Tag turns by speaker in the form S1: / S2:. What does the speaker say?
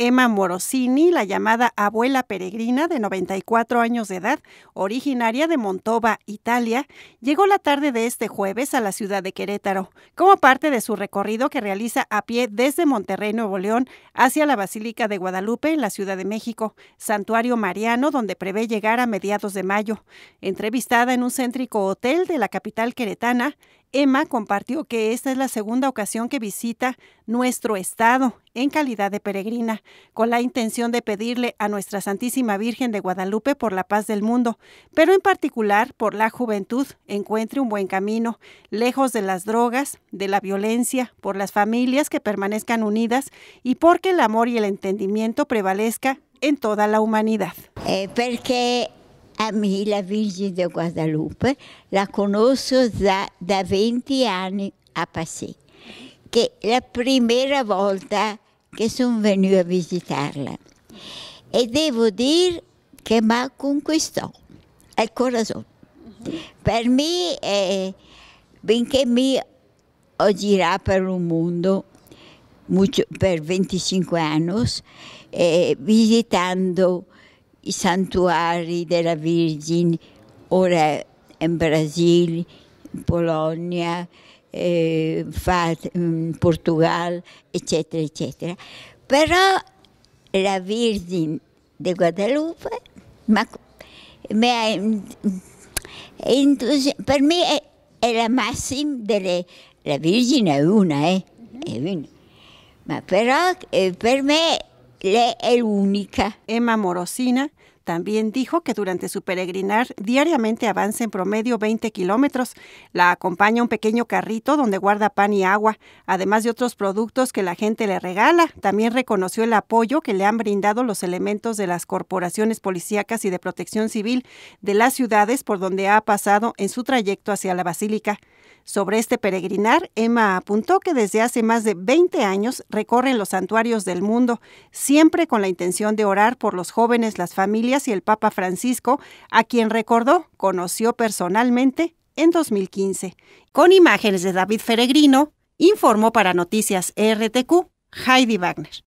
S1: Emma Morosini, la llamada abuela peregrina de 94 años de edad, originaria de Montova, Italia, llegó la tarde de este jueves a la ciudad de Querétaro, como parte de su recorrido que realiza a pie desde Monterrey, Nuevo León, hacia la Basílica de Guadalupe en la Ciudad de México, santuario mariano donde prevé llegar a mediados de mayo. Entrevistada en un céntrico hotel de la capital queretana, Emma compartió que esta es la segunda ocasión que visita nuestro estado en calidad de peregrina, con la intención de pedirle a nuestra Santísima Virgen de Guadalupe por la paz del mundo, pero en particular por la juventud, encuentre un buen camino, lejos de las drogas, de la violencia, por las familias que permanezcan unidas y porque el amor y el entendimiento prevalezca en toda la humanidad. Eh,
S2: a me la Virgine di Guadalupe, la conosco da, da 20 anni a Passy, che è la prima volta che sono venuta a visitarla. E devo dire che mi ha conquistato il corazon. Mhm. Per me, eh, benché mi ho girato per il mondo mucho, per 25 anni, eh, visitando i santuari della Virgine, ora in Brasile, in Polonia, eh, in Portogallo, eccetera, eccetera. Però la Virgine di Guadalupe ma, ma, per me è, è, la massima delle... La Virgine è una, eh? È una. Ma però eh,
S1: per me lei è l'unica. Emma Morosina También dijo que durante su peregrinar diariamente avanza en promedio 20 kilómetros. La acompaña un pequeño carrito donde guarda pan y agua, además de otros productos que la gente le regala. También reconoció el apoyo que le han brindado los elementos de las corporaciones policíacas y de protección civil de las ciudades por donde ha pasado en su trayecto hacia la basílica. Sobre este peregrinar, Emma apuntó que desde hace más de 20 años recorren los santuarios del mundo, siempre con la intención de orar por los jóvenes, las familias, y el Papa Francisco, a quien recordó conoció personalmente en 2015. Con imágenes de David Feregrino, informó para Noticias RTQ Heidi Wagner.